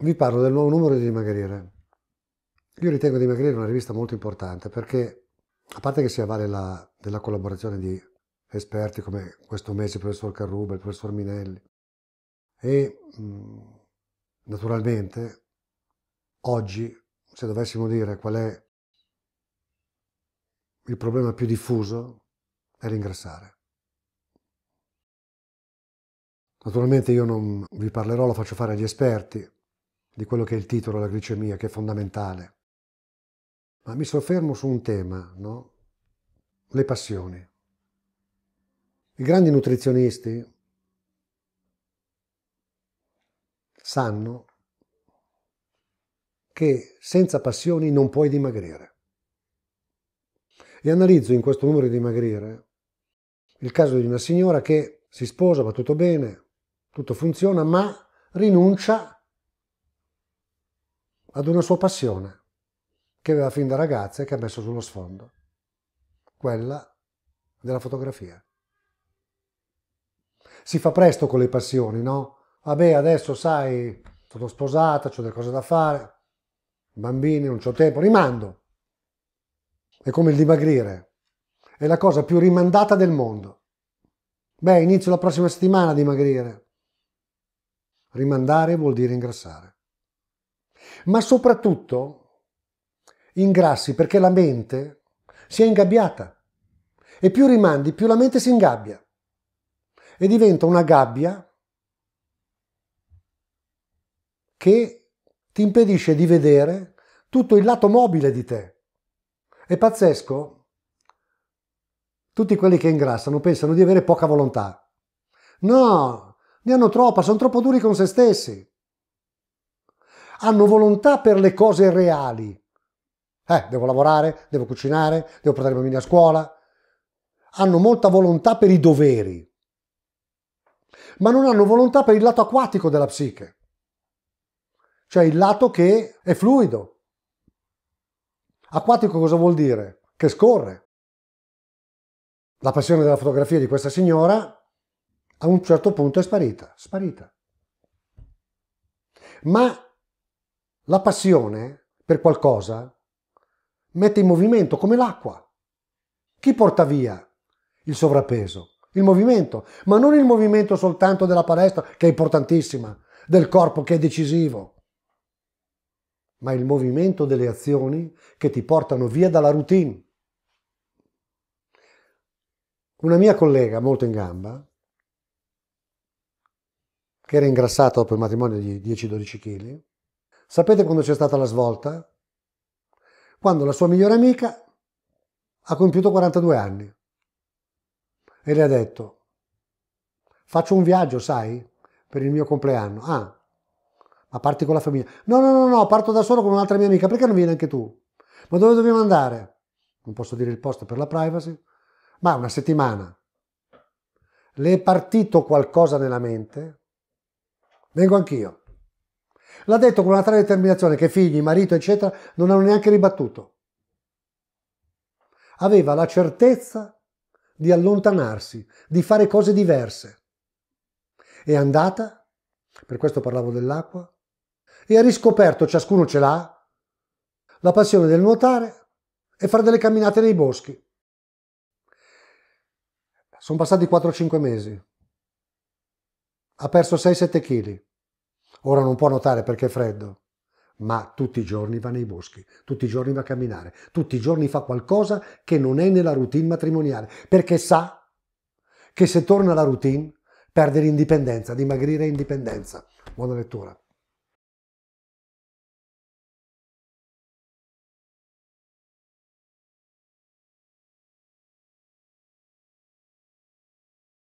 vi parlo del nuovo numero di Dimagrire. Io ritengo Dimagrire una rivista molto importante perché, a parte che si avvale la, della collaborazione di esperti come questo mese il professor Carruba, il professor Minelli, e mm, naturalmente oggi, se dovessimo dire qual è il problema più diffuso, è l'ingrassare. Naturalmente io non vi parlerò, lo faccio fare agli esperti, di quello che è il titolo, la glicemia, che è fondamentale. Ma mi soffermo su un tema, no? Le passioni. I grandi nutrizionisti sanno che senza passioni non puoi dimagrire. E analizzo in questo numero di dimagrire il caso di una signora che si sposa, va tutto bene, tutto funziona, ma rinuncia a ad una sua passione che aveva fin da ragazza e che ha messo sullo sfondo, quella della fotografia. Si fa presto con le passioni, no? Vabbè, ah, adesso sai, sono sposata, ho delle cose da fare, bambini, non c'ho tempo, rimando. È come il dimagrire, è la cosa più rimandata del mondo. Beh, inizio la prossima settimana a dimagrire. Rimandare vuol dire ingrassare ma soprattutto ingrassi perché la mente si è ingabbiata e più rimandi, più la mente si ingabbia e diventa una gabbia che ti impedisce di vedere tutto il lato mobile di te. È pazzesco? Tutti quelli che ingrassano pensano di avere poca volontà. No, ne hanno troppa, sono troppo duri con se stessi hanno volontà per le cose reali. Eh, devo lavorare, devo cucinare, devo portare i bambini a scuola. Hanno molta volontà per i doveri, ma non hanno volontà per il lato acquatico della psiche, cioè il lato che è fluido. Acquatico cosa vuol dire? Che scorre. La passione della fotografia di questa signora a un certo punto è sparita, sparita. Ma la passione per qualcosa mette in movimento come l'acqua. Chi porta via il sovrappeso? Il movimento, ma non il movimento soltanto della palestra, che è importantissima, del corpo che è decisivo, ma il movimento delle azioni che ti portano via dalla routine. Una mia collega molto in gamba, che era ingrassata dopo il matrimonio di 10-12 kg, Sapete quando c'è stata la svolta? Quando la sua migliore amica ha compiuto 42 anni e le ha detto, faccio un viaggio, sai, per il mio compleanno. Ah, ma parti con la famiglia. No, no, no, no, parto da solo con un'altra mia amica, perché non vieni anche tu? Ma dove dobbiamo andare? Non posso dire il posto per la privacy, ma una settimana. Le è partito qualcosa nella mente? Vengo anch'io. L'ha detto con una tale determinazione che figli, marito, eccetera, non hanno neanche ribattuto. Aveva la certezza di allontanarsi, di fare cose diverse. È andata, per questo parlavo dell'acqua, e ha riscoperto, ciascuno ce l'ha, la passione del nuotare e fare delle camminate nei boschi. Sono passati 4-5 mesi. Ha perso 6-7 kg. Ora non può notare perché è freddo, ma tutti i giorni va nei boschi, tutti i giorni va a camminare, tutti i giorni fa qualcosa che non è nella routine matrimoniale, perché sa che se torna alla routine perde l'indipendenza, dimagrire indipendenza. Buona lettura.